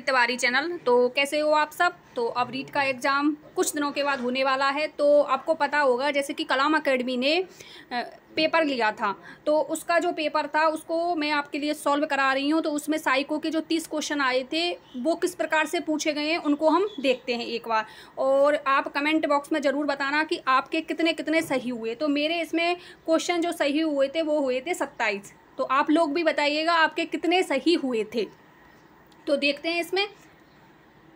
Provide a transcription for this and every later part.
Tiwari channel तो कैसे हो आप सब तो अब रीट का एग्ज़ाम कुछ दिनों के बाद होने वाला है तो आपको पता होगा जैसे कि कलाम अकेडमी ने पेपर लिया था तो उसका जो पेपर था उसको मैं आपके लिए सॉल्व करा रही हूँ तो उसमें साइको के जो तीस क्वेश्चन आए थे वो किस प्रकार से पूछे गए हैं उनको हम देखते हैं एक बार और आप कमेंट बॉक्स में ज़रूर बताना कि आपके कितने कितने सही हुए तो मेरे इसमें क्वेश्चन जो सही हुए थे वो हुए थे सत्ताईस तो आप लोग भी बताइएगा आपके कितने सही हुए थे तो देखते हैं इसमें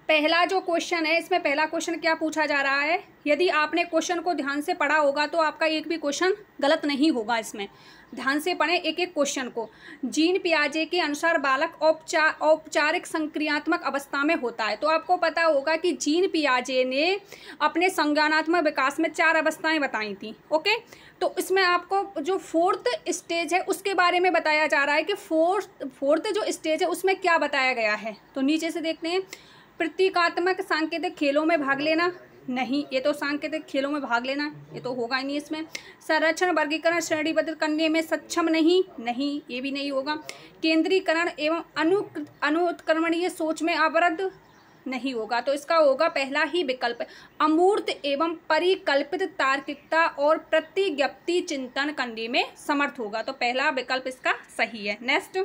पहला जो क्वेश्चन है इसमें पहला क्वेश्चन क्या पूछा जा रहा है यदि आपने क्वेश्चन को ध्यान से पढ़ा होगा तो आपका एक भी क्वेश्चन गलत नहीं होगा इसमें ध्यान से पढ़ें एक एक क्वेश्चन को जीन पियाजे के अनुसार बालक औपचार औपचारिक संक्रियात्मक अवस्था में होता है तो आपको पता होगा कि जीन पियाजे ने अपने संज्ञानात्मक विकास में चार अवस्थाएं बताई थी ओके तो इसमें आपको जो फोर्थ स्टेज है उसके बारे में बताया जा रहा है कि फोर्थ फोर्थ जो स्टेज है उसमें क्या बताया गया है तो नीचे से देखते हैं प्रतीकात्मक सांकेतिक खेलों में भाग लेना नहीं ये तो सांकेतिक खेलों में भाग लेना ये तो होगा ही नहीं इसमें संरक्षण वर्गीकरण श्रेणीबद्ध करने में सक्षम नहीं नहीं ये भी नहीं होगा केंद्रीकरण एवं अनु अनुत्क्रमणीय सोच में अवरद्ध नहीं होगा तो इसका होगा पहला ही विकल्प अमूर्त एवं परिकल्पित तार्किकता और प्रतिज्ञप्ति चिंतन करने में समर्थ होगा तो पहला विकल्प इसका सही है नेक्स्ट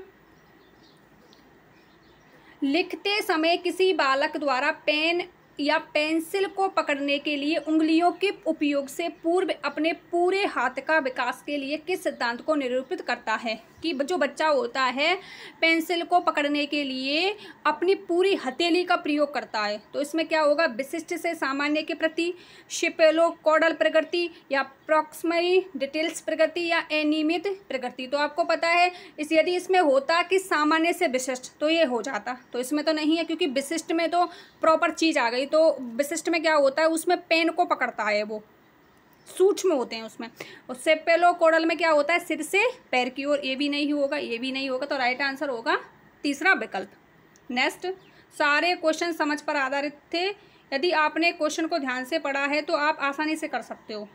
लिखते समय किसी बालक द्वारा पेन या पेंसिल को पकड़ने के लिए उंगलियों के उपयोग से पूर्व अपने पूरे हाथ का विकास के लिए किस सिद्धांत को निरूपित करता है कि जो बच्चा होता है पेंसिल को पकड़ने के लिए अपनी पूरी हथेली का प्रयोग करता है तो इसमें क्या होगा विशिष्ट से सामान्य के प्रति शिपेलो कॉडल प्रगति या प्रोक्समई डिटेल्स प्रगति या अनियमित प्रगति तो आपको पता है इस यदि इसमें होता कि सामान्य से विशिष्ट तो ये हो जाता तो इसमें तो नहीं है क्योंकि विशिष्ट में तो प्रॉपर चीज़ आ गई तो विशिष्ट में क्या होता है उसमें पेन को पकड़ता है वो सूक्ष्म होते हैं उसमें उससे पेलो कोडल में क्या होता है सिर से पैर की ओर ये भी नहीं होगा ये भी नहीं होगा तो राइट आंसर होगा तीसरा विकल्प नेक्स्ट सारे क्वेश्चन समझ पर आधारित थे यदि आपने क्वेश्चन को ध्यान से पढ़ा है तो आप आसानी से कर सकते हो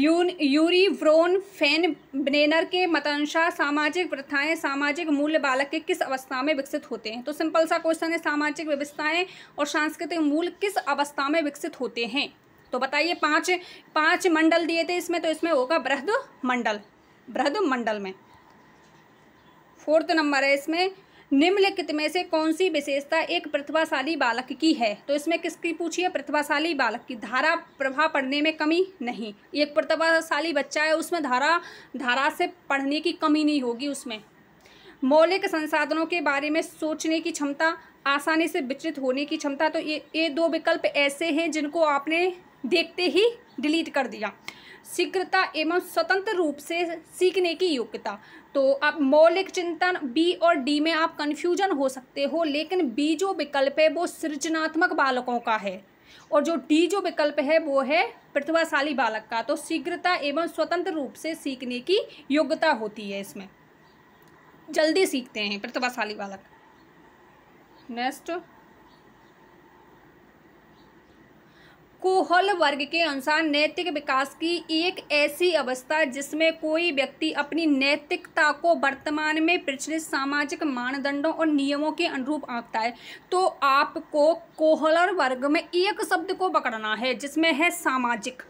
यून यूरी व्रोन फेन ब्रेनर के मतानुसार सामाजिक प्रथाएं सामाजिक मूल्य बालक के किस अवस्था में विकसित होते हैं तो सिंपल सा क्वेश्चन है सामाजिक व्यवस्थाएं और सांस्कृतिक मूल्य किस अवस्था में विकसित होते हैं तो बताइए पांच पांच मंडल दिए थे इसमें तो इसमें होगा बृहद मंडल बृहद मंडल में फोर्थ नंबर है इसमें निम्नलिखित में से कौन सी विशेषता एक प्रतिभाशाली बालक की है तो इसमें किसकी पूछिए प्रतिभाशाली बालक की धारा प्रभाव पढ़ने में कमी नहीं एक प्रतिभाशाली बच्चा है उसमें धारा धारा से पढ़ने की कमी नहीं होगी उसमें मौलिक संसाधनों के बारे में सोचने की क्षमता आसानी से विचलित होने की क्षमता तो ये ये दो विकल्प ऐसे हैं जिनको आपने देखते ही डिलीट कर दिया शीघ्रता एवं स्वतंत्र रूप से सीखने की योग्यता तो आप मौलिक चिंतन बी और डी में आप कन्फ्यूजन हो सकते हो लेकिन बी जो विकल्प है वो सृजनात्मक बालकों का है और जो डी जो विकल्प है वो है प्रतिभाशाली बालक का तो शीघ्रता एवं स्वतंत्र रूप से सीखने की योग्यता होती है इसमें जल्दी सीखते हैं प्रतिभाशाली बालक नेक्स्ट कोहल वर्ग के अनुसार नैतिक विकास की एक ऐसी अवस्था जिसमें कोई व्यक्ति अपनी नैतिकता को वर्तमान में प्रचलित सामाजिक मानदंडों और नियमों के अनुरूप आंकता है तो आपको कोहलर वर्ग में एक शब्द को पकड़ना है जिसमें है सामाजिक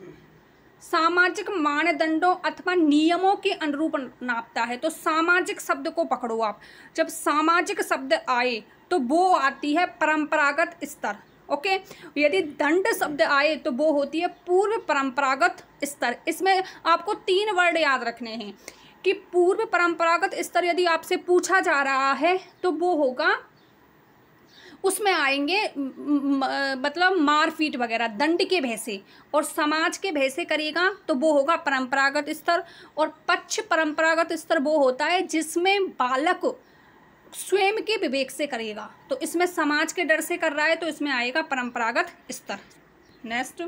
सामाजिक मानदंडों अथवा नियमों के अनुरूप नापता है तो सामाजिक शब्द को पकड़ो आप जब सामाजिक शब्द आए तो वो आती है परंपरागत स्तर ओके यदि दंड शब्द आए तो वो होती है पूर्व परंपरागत स्तर इसमें आपको तीन वर्ड याद रखने हैं कि पूर्व परंपरागत स्तर यदि आपसे पूछा जा रहा है तो वो होगा उसमें आएंगे मतलब मारपीट वगैरह दंड के भैसे और समाज के भैसे करेगा तो वो होगा परंपरागत स्तर और पक्ष परंपरागत स्तर वो होता है जिसमें बालक स्वयं के विवेक से करेगा तो इसमें समाज के डर से कर रहा है तो इसमें आएगा परंपरागत स्तर नेक्स्ट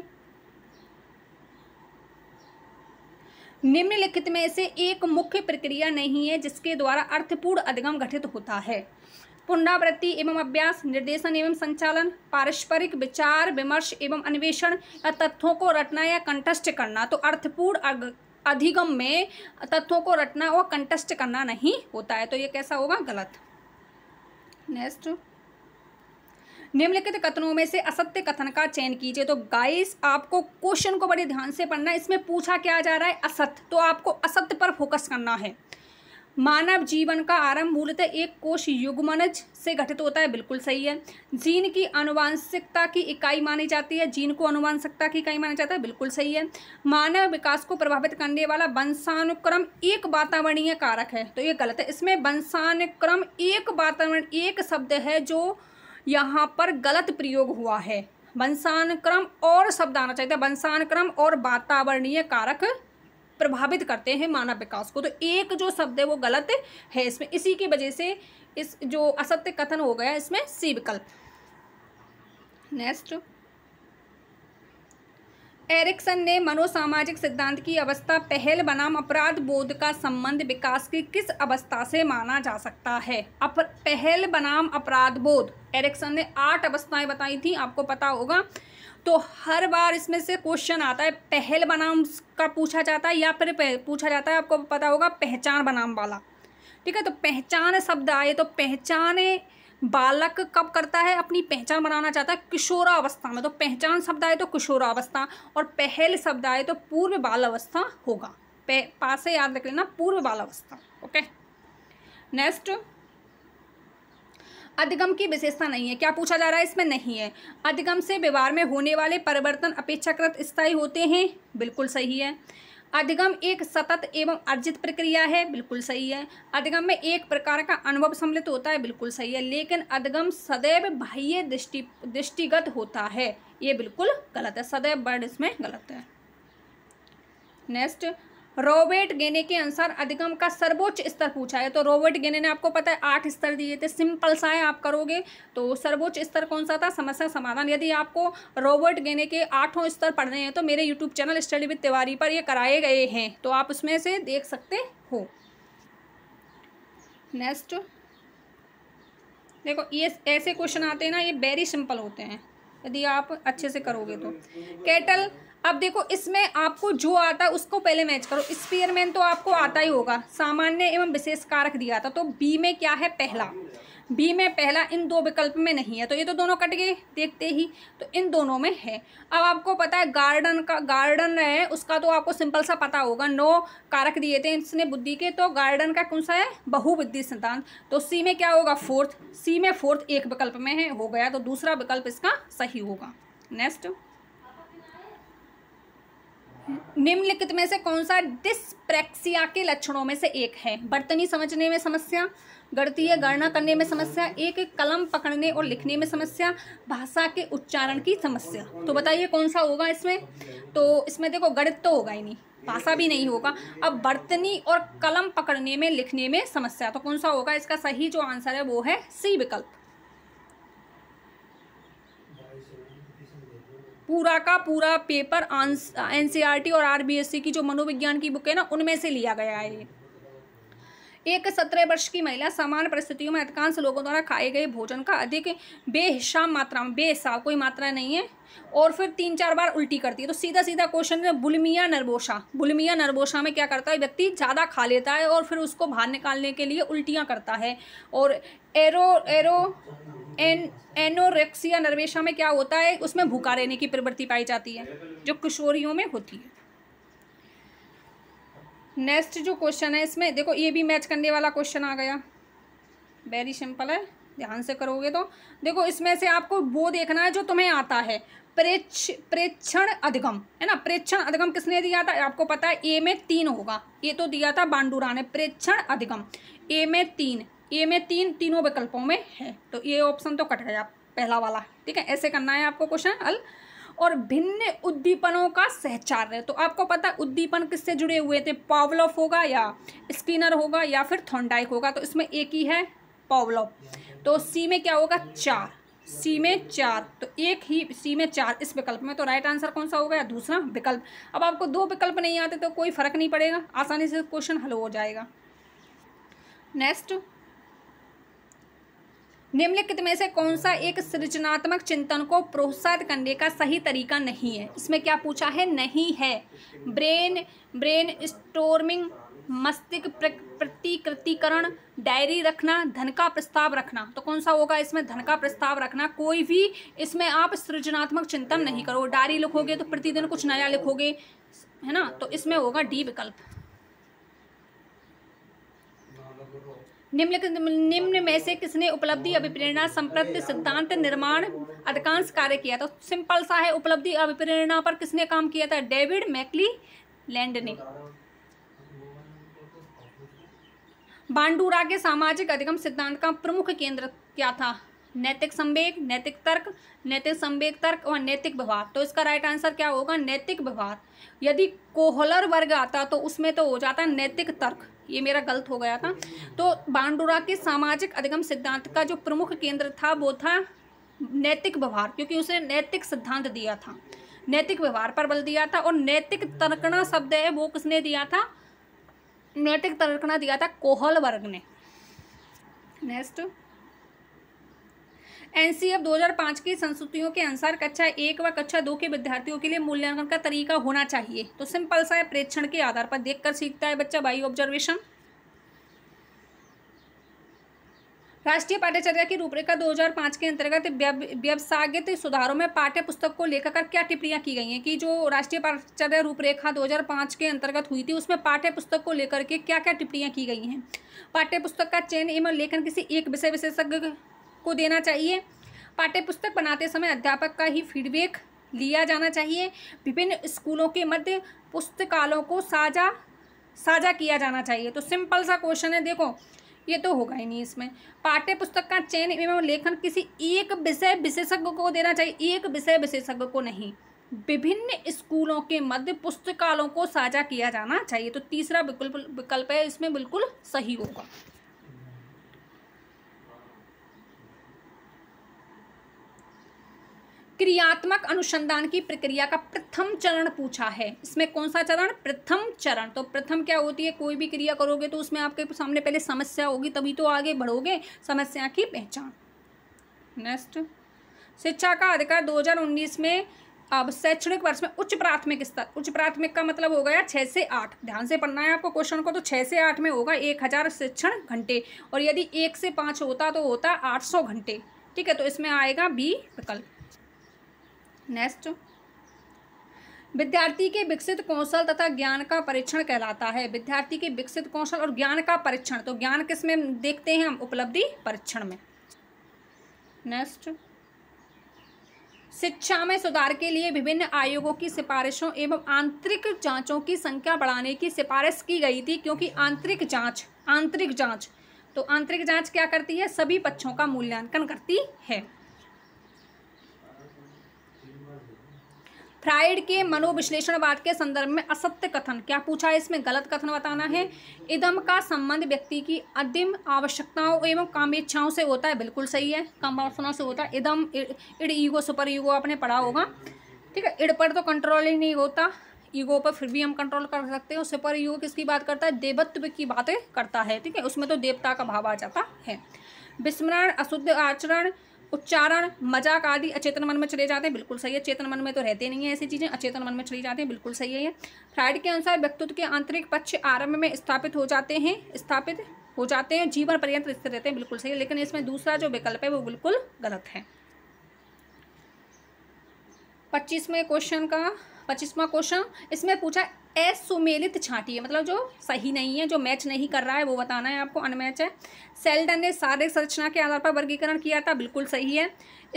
निम्नलिखित में से एक मुख्य प्रक्रिया नहीं है जिसके द्वारा अर्थपूर्ण अधिगम गठित होता है पुनरावृत्ति एवं अभ्यास निर्देशन एवं संचालन पारस्परिक विचार विमर्श एवं अन्वेषण या तथ्यों को रटना या कंटस्ट करना तो अर्थपूर्ण अधिगम में तथ्यों को रटना और कंटस्ट करना नहीं होता है तो ये कैसा होगा गलत नेक्स्ट निम्नलिखित कथनों में से असत्य कथन का चयन कीजिए तो गाइस आपको क्वेश्चन को बड़े ध्यान से पढ़ना है इसमें पूछा क्या जा रहा है असत्य तो आपको असत्य पर फोकस करना है मानव जीवन का आरंभ मूलतः एक कोश युगमनज से गठित होता है बिल्कुल सही है जीन की अनुवांशिकता की इकाई मानी जाती है जीन को अनुवांशिकता की इकाई माना जाता है बिल्कुल सही है मानव विकास को प्रभावित करने वाला वंशानुक्रम एक वातावरणीय कारक है तो ये गलत है इसमें वंशानुक्रम एक वातावरण एक शब्द है जो यहाँ पर गलत प्रयोग हुआ है वंशानुक्रम और शब्द आना चाहिए वंशानुक्रम और वातावरणीय कारक प्रभावित करते हैं मानव विकास को तो एक जो शब्द है वो गलत है इसमें इसी की वजह से इस जो असत्य कथन हो गया इसमें सी विकल्प नेक्स्ट एरिक्सन ने मनोसामाजिक सिद्धांत की अवस्था पहल बनाम अपराध बोध का संबंध विकास की किस अवस्था से माना जा सकता है अप पहल बनाम अपराध बोध एरिक्सन ने आठ अवस्थाएं बताई थी आपको पता होगा तो हर बार इसमें से क्वेश्चन आता है पहल बनाम का पूछा जाता है या फिर पूछा जाता है आपको पता होगा पहचान बनाम वाला ठीक है तो पहचान शब्द आए तो पहचान बालक कब करता है अपनी पहचान बनाना चाहता है किशोरावस्था में तो पहचान शब्द आए तो किशोरावस्था और पहल शब्द आए तो पूर्व बाल अवस्था होगा पासे याद रख लेना पूर्व बाल अवस्था ओके नेक्स्ट अधिगम की विशेषता नहीं है क्या पूछा जा रहा है इसमें नहीं है अधिगम से व्यवहार में होने वाले परिवर्तन अपेक्षाकृत स्थायी होते हैं बिल्कुल सही है अधिगम एक सतत एवं अर्जित प्रक्रिया है बिल्कुल सही है अधिगम में एक प्रकार का अनुभव सम्मिलित होता है बिल्कुल सही है लेकिन अधिगम सदैव बाह्य दृष्टि दृष्टिगत होता है ये बिल्कुल गलत है सदैव बर्ड इसमें गलत है नेक्स्ट रॉबर्ट गेने के अनुसार अधिगम का सर्वोच्च स्तर पूछा है तो रॉबर्ट गेने ने आपको पता है आठ स्तर दिए थे सिंपल सा है आप करोगे तो सर्वोच्च स्तर कौन सा था समस्या समाधान यदि आपको रॉबर्ट गेने के आठों स्तर पढ़ने हैं तो मेरे YouTube channel study with Tiwari पर ये कराए गए हैं तो आप उसमें से देख सकते हो नेक्स्ट देखो ये ऐसे क्वेश्चन आते हैं ना ये वेरी सिंपल होते हैं यदि आप अच्छे से करोगे तो कैटल अब देखो इसमें आपको जो आता है उसको पहले मैच करो स्पीयरमैन तो आपको आता ही होगा सामान्य एवं विशेष कारक दिया था तो बी में क्या है पहला बी में पहला इन दो विकल्प में नहीं है तो ये तो दोनों कट गए देखते ही तो इन दोनों में है अब आपको पता है गार्डन का गार्डन है उसका तो आपको सिंपल सा पता होगा नौ कारक दिए थे इसने बुद्धि के तो गार्डन का कौन सा है बहुबुद्धि सिद्धांत तो सी में क्या होगा फोर्थ सी में फोर्थ एक विकल्प में है हो गया तो दूसरा विकल्प इसका सही होगा नेक्स्ट निम्नलिखित में से कौन सा डिस्प्रेक्सिया के लक्षणों में से एक है बर्तनी समझने में समस्या गणतीय गणना करने में समस्या एक कलम पकड़ने और लिखने में समस्या भाषा के उच्चारण की समस्या तो बताइए कौन सा होगा इसमें तो इसमें देखो गणित तो होगा ही नहीं भाषा भी नहीं होगा अब बर्तनी और कलम पकड़ने में लिखने में समस्या तो कौन सा होगा इसका सही जो आंसर है वो है सी विकल्प पूरा का पूरा पेपर एन और आर की जो मनोविज्ञान की बुक है ना उनमें से लिया गया है एक सत्रह वर्ष की महिला सामान्य परिस्थितियों में अधिकांश लोगों द्वारा खाए गए भोजन का अधिक बेहिसाब मात्रा में बेहिसाब कोई मात्रा नहीं है और फिर तीन चार बार उल्टी करती है तो सीधा सीधा क्वेश्चन है बुलमिया नरबोशा बुलमिया नरबोशा में क्या करता है व्यक्ति ज़्यादा खा लेता है और फिर उसको बाहर निकालने के लिए उल्टियाँ करता है और एरो एरो एन एनोरेक्सिया नर्वेशा में क्या होता है उसमें भूखा रहने की प्रवृत्ति पाई जाती है जो किशोरियों में होती है नेक्स्ट जो क्वेश्चन है इसमें देखो ये भी मैच करने वाला क्वेश्चन आ गया वेरी सिंपल है ध्यान से करोगे तो देखो इसमें से आपको वो देखना है जो तुम्हें आता है प्रेक्ष प्रेक्षण अधिगम है ना प्रेक्षण अधिगम किसने दिया था आपको पता है ए में तीन होगा ये तो दिया था बांडूरा ने प्रेक्षण अधिगम ए में तीन ए में तीन तीनों विकल्पों में है तो ये ऑप्शन तो कट गया पहला वाला ठीक है ऐसे करना है आपको क्वेश्चन हल और भिन्न उद्दीपनों का सहचार है तो आपको पता है उद्दीपन किससे जुड़े हुए थे पावलॉफ होगा या स्किनर होगा या फिर थोंडाइक होगा तो इसमें एक ही है पावलॉफ तो सी में क्या होगा चार सी में चार तो एक ही सी में चार इस विकल्प में तो राइट आंसर कौन सा होगा या दूसरा विकल्प अब आपको दो विकल्प नहीं आते तो कोई फर्क नहीं पड़ेगा आसानी से क्वेश्चन हल हो जाएगा नेक्स्ट निम्नलिखित में से कौन सा एक सृजनात्मक चिंतन को प्रोत्साहित करने का सही तरीका नहीं है इसमें क्या पूछा है नहीं है ब्रेन ब्रेन स्टोर्मिंग मस्तिष्क प्रतिकृतिकरण डायरी रखना धन का प्रस्ताव रखना तो कौन सा होगा इसमें धन का प्रस्ताव रखना कोई भी इसमें आप सृजनात्मक चिंतन नहीं करो डायरी लिखोगे तो प्रतिदिन कुछ नया लिखोगे है ना तो इसमें होगा डी विकल्प निम्नलिखित निम्न में से किसने उपलब्धि अभिप्रेरणा संप्रत सिद्धांत निर्माण अधिकांश कार्य किया था तो सिंपल सा है उपलब्धि अभिप्रेरणा पर किसने काम किया था डेविड मैकली लैंड ने बांडूरा के सामाजिक अधिगम सिद्धांत का प्रमुख केंद्र क्या था नैतिक संवेग नैतिक तर्क नैतिक संवेग तर्क और नैतिक व्यवहार तो इसका राइट आंसर क्या होगा नैतिक व्यवहार यदि कोहलर वर्ग आता तो उसमें तो हो जाता नैतिक तर्क ये मेरा गलत हो गया था तो बांडुरा के सामाजिक अधिगम सिद्धांत का जो प्रमुख केंद्र था वो था नैतिक व्यवहार क्योंकि उसने नैतिक सिद्धांत दिया था नैतिक व्यवहार पर बल दिया था और नैतिक तर्कणा शब्द है वो किसने दिया था नैतिक तर्कणा दिया था कोहल वर्ग ने नेक्स्ट एनसीएफ 2005 की संस्तुतियों के अनुसार कक्षा एक व कक्षा दो के विद्यार्थियों के लिए मूल्यांकन का तरीका होना चाहिए तो सिंपल सा है प्रेक्षण के आधार पर देखकर सीखता है बच्चा बाई ऑब्जर्वेशन राष्ट्रीय पाठ्यचर्या की रूपरेखा 2005 के अंतर्गत व्यवसायित सुधारों में पाठ्य पुस्तक को लेकर क्या टिप्पणियां की गई हैं कि जो राष्ट्रीय पाठ्यचर्या रूपरेखा 2005 के अंतर्गत हुई थी उसमें पाठ्य पुस्तक को लेकर के क्या क्या टिप्पणियां की गई हैं पाठ्य पुस्तक का चयन एवं लेखन किसी एक विषय विशेषज्ञ को देना चाहिए पाठ्य पुस्तक बनाते समय अध्यापक का ही फीडबैक लिया जाना चाहिए विभिन्न स्कूलों के मध्य पुस्तकालों को साझा साझा किया जाना चाहिए तो सिंपल सा क्वेश्चन है देखो ये तो होगा ही नहीं इसमें पाठ्य पुस्तक का चयन एवं लेखन किसी एक विषय विशेषज्ञ को देना चाहिए एक विषय विशेषज्ञ को नहीं विभिन्न स्कूलों के मध्य पुस्तकालों को साझा किया जाना चाहिए तो तीसरा विकल्प विकल्प है इसमें बिल्कुल सही होगा क्रियात्मक अनुसंधान की प्रक्रिया का प्रथम चरण पूछा है इसमें कौन सा चरण प्रथम चरण तो प्रथम क्या होती है कोई भी क्रिया करोगे तो उसमें आपके सामने पहले समस्या होगी तभी तो आगे बढ़ोगे समस्या की पहचान नेक्स्ट शिक्षा का अधिकार 2019 में अब शैक्षणिक वर्ष में उच्च प्राथमिक स्तर उच्च प्राथमिक का मतलब हो गया छः से आठ ध्यान से पढ़ना है आपको क्वेश्चन को तो छः से आठ में होगा एक हज़ार शिक्षण घंटे और यदि एक से पाँच होता तो होता आठ सौ घंटे ठीक है तो इसमें आएगा बी विकल्प नेक्स्ट विद्यार्थी के विकसित कौशल तथा ज्ञान का परीक्षण कहलाता है विद्यार्थी के विकसित कौशल और ज्ञान का परीक्षण तो ज्ञान किस में देखते हैं हम उपलब्धि परीक्षण में नेक्स्ट शिक्षा में सुधार के लिए विभिन्न आयोगों की सिफारिशों एवं आंतरिक जांचों की संख्या बढ़ाने की सिफारिश की गई थी क्योंकि आंतरिक जांच आंतरिक जांच तो आंतरिक जांच क्या करती है सभी पक्षों का मूल्यांकन करती है फ्राइड के मनोविश्लेषणवाद के संदर्भ में असत्य कथन क्या पूछा है इसमें गलत कथन बताना है इदम का संबंध व्यक्ति की अधिम आवश्यकताओं एवं कामेच्छाओं से होता है बिल्कुल सही है कामवासनाओं से होता है इदम इड ईगो सुपर ईगो आपने पढ़ा होगा ठीक है इड पर तो कंट्रोल ही नहीं होता ईगो पर फिर भी हम कंट्रोल कर सकते हैं उससे पर ईगो किसकी बात करता है देवत्व की बातें करता है ठीक है उसमें तो देवता का भाव आ जाता है विस्मरण अशुद्ध आचरण उच्चारण मजाक आदि अचेतन मन में चले जाते हैं बिल्कुल सही है चेतन मन में तो रहते नहीं है ऐसी चीज़ें अचेतन मन में चली जाते हैं बिल्कुल सही है फ्राइड के अनुसार व्यक्तित्व के आंतरिक पक्ष आरंभ में स्थापित हो जाते हैं स्थापित हो जाते हैं जीवन पर्यंत स्थिर रहते हैं बिल्कुल सही है लेकिन इसमें दूसरा जो विकल्प है वो बिल्कुल गलत है पच्चीसवें क्वेश्चन का पच्चीसवा क्वेश्चन इसमें पूछा असुमेलित है मतलब जो सही नहीं है जो मैच नहीं कर रहा है वो बताना है आपको अनमैच है सेल्डन ने शारीरिक संरचना के आधार पर वर्गीकरण किया था बिल्कुल सही है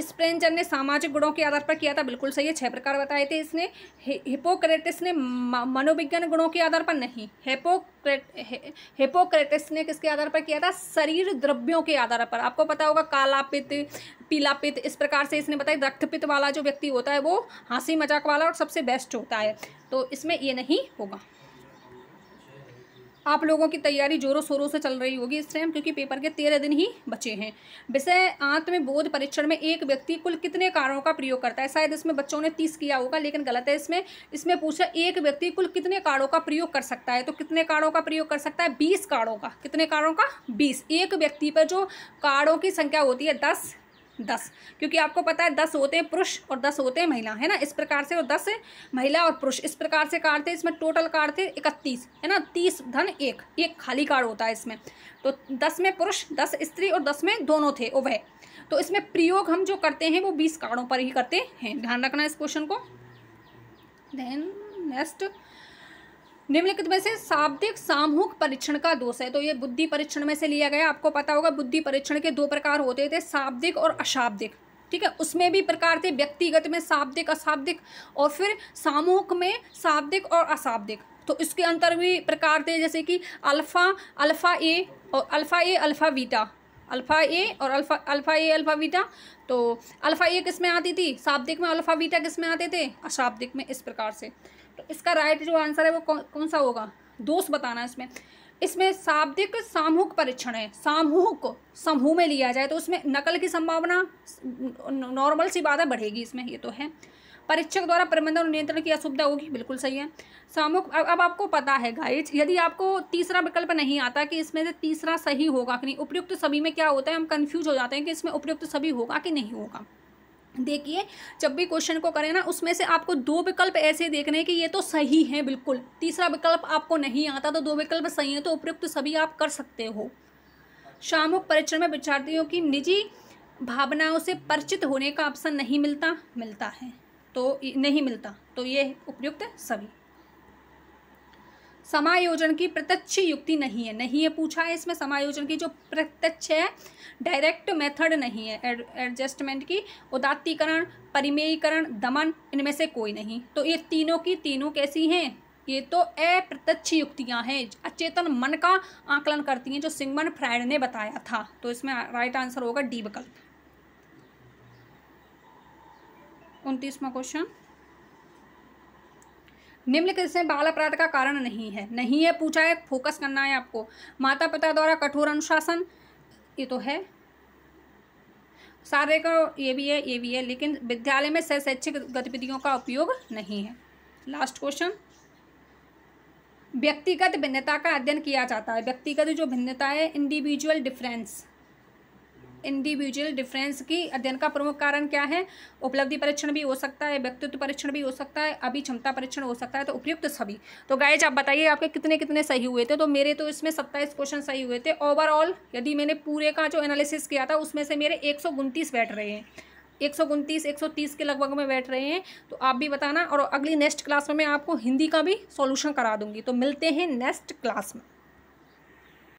स्प्रेंजर ने सामाजिक गुणों के आधार पर किया था बिल्कुल सही है छह प्रकार बताए थे इसने हिपोक्रेटिस ने मनोविज्ञान गुणों के आधार पर नहीं हेपोक्रेट हिपोक्रेटिस ने किसके आधार पर किया था शरीर द्रव्यों के आधार पर आपको पता होगा कालापित पीला पित्त इस प्रकार से इसने बताया रक्त पित्त वाला जो व्यक्ति होता है वो हंसी मजाक वाला और सबसे बेस्ट होता है तो इसमें ये नहीं होगा आप लोगों की तैयारी जोरों शोरों से चल रही होगी इस टाइम क्योंकि पेपर के तेरह दिन ही बचे हैं विषय आंत में बोध परीक्षण में एक व्यक्ति कुल कितने कारणों का प्रयोग करता है शायद इसमें बच्चों ने तीस किया होगा लेकिन गलत है इसमें इसमें पूछा एक व्यक्ति कुल कितने कारणों का प्रयोग कर सकता है तो कितने कारणों का प्रयोग कर सकता है बीस कारणों का कितने कारणों का बीस एक व्यक्ति पर जो कारणों की संख्या होती है दस दस क्योंकि आपको पता है दस होते हैं पुरुष और दस होते हैं महिला है ना इस प्रकार से और दस महिला और पुरुष इस प्रकार से कार्ड थे इसमें टोटल कार्ड थे इकतीस है ना तीस धन एक एक खाली कार्ड होता है इसमें तो दस में पुरुष दस स्त्री और दस में दोनों थे वो वह तो इसमें प्रयोग हम जो करते हैं वो बीस कार्डों पर ही करते हैं ध्यान रखना इस क्वेश्चन को देन नेक्स्ट निम्नलिखित में से शाब्दिक सामूहिक परीक्षण का दोष है तो ये बुद्धि परीक्षण में से लिया गया आपको पता होगा बुद्धि परीक्षण के दो प्रकार होते थे शाब्दिक और अशाब्दिक ठीक है उसमें भी प्रकार थे व्यक्तिगत में शाब्दिक अशाब्दिक और फिर सामूहिक में शाब्दिक और अशाब्दिक तो इसके अंतर भी प्रकार थे जैसे कि अल्फ़ा अल्फ़ा ए और alpha A alpha beta alpha A और alpha alpha A alpha beta तो अल्फ़ा ए किस में आती थी शाब्दिक में अल्फ़ा बीटा किस में आते थे अशाब्दिक में इस प्रकार से तो इसका राइट जो आंसर है वो कौन कौन सा होगा दोष बताना इसमें इसमें शाब्दिक सामूहिक परीक्षण है सामूहिक समूह में लिया जाए तो उसमें नकल की संभावना नॉर्मल सी बात है बढ़ेगी इसमें ये तो है परीक्षक द्वारा प्रबंधन और नियंत्रण की असुविधा होगी बिल्कुल सही है सामूहिक अब, अब आपको पता है गाइज यदि आपको तीसरा विकल्प नहीं आता कि इसमें से तीसरा सही होगा कि नहीं उपयुक्त सभी में क्या होता है हम कन्फ्यूज हो जाते हैं कि इसमें उपयुक्त सभी होगा कि नहीं होगा देखिए जब भी क्वेश्चन को करें ना उसमें से आपको दो विकल्प ऐसे देखने कि ये तो सही हैं बिल्कुल तीसरा विकल्प आपको नहीं आता तो दो विकल्प सही हैं तो उपयुक्त सभी आप कर सकते हो शामुक परीक्षण में विचारतियों की निजी भावनाओं से परिचित होने का ऑप्शन नहीं मिलता मिलता है तो नहीं मिलता तो ये उपयुक्त सभी समायोजन की प्रत्यक्ष युक्ति नहीं है नहीं है पूछा है इसमें समायोजन की जो प्रत्यक्ष है डायरेक्ट मेथड नहीं है एडजस्टमेंट की उदात्तीकरण परिमेयीकरण दमन इनमें से कोई नहीं तो ये तीनों की तीनों कैसी हैं ये तो अप्रत्यक्ष युक्तियां हैं अचेतन मन का आकलन करती हैं जो सिंगमन फ्राइड ने बताया था तो इसमें राइट आंसर होगा डी विकल्प उनतीसवा क्वेश्चन निम्नलिखित से बाल अपराध का कारण नहीं है नहीं है पूछा है फोकस करना है आपको माता पिता द्वारा कठोर अनुशासन ये तो है सारे का ये भी है ये भी है लेकिन विद्यालय में शैक्षिक गतिविधियों का उपयोग नहीं है लास्ट क्वेश्चन व्यक्तिगत भिन्नता का अध्ययन किया जाता है व्यक्तिगत जो भिन्नता है इंडिविजुअल डिफरेंस इंडिविजुअल डिफरेंस की अध्ययन का प्रमुख कारण क्या है उपलब्धि परीक्षण भी हो सकता है व्यक्तित्व परीक्षण भी हो सकता है अभी क्षमता परीक्षण हो सकता है तो उपयुक्त सभी तो गाइज आप बताइए आपके कितने कितने सही हुए थे तो मेरे तो इसमें सत्ताईस क्वेश्चन सही हुए थे ओवरऑल यदि मैंने पूरे का जो एनालिसिस किया था उसमें से मेरे एक बैठ रहे हैं एक सौ उनतीस एक सौ तीस के लगभग में बैठ रहे हैं तो आप भी बताना और अगली नेक्स्ट क्लास में मैं आपको हिंदी का भी सॉल्यूशन करा दूंगी तो मिलते हैं नेक्स्ट क्लास में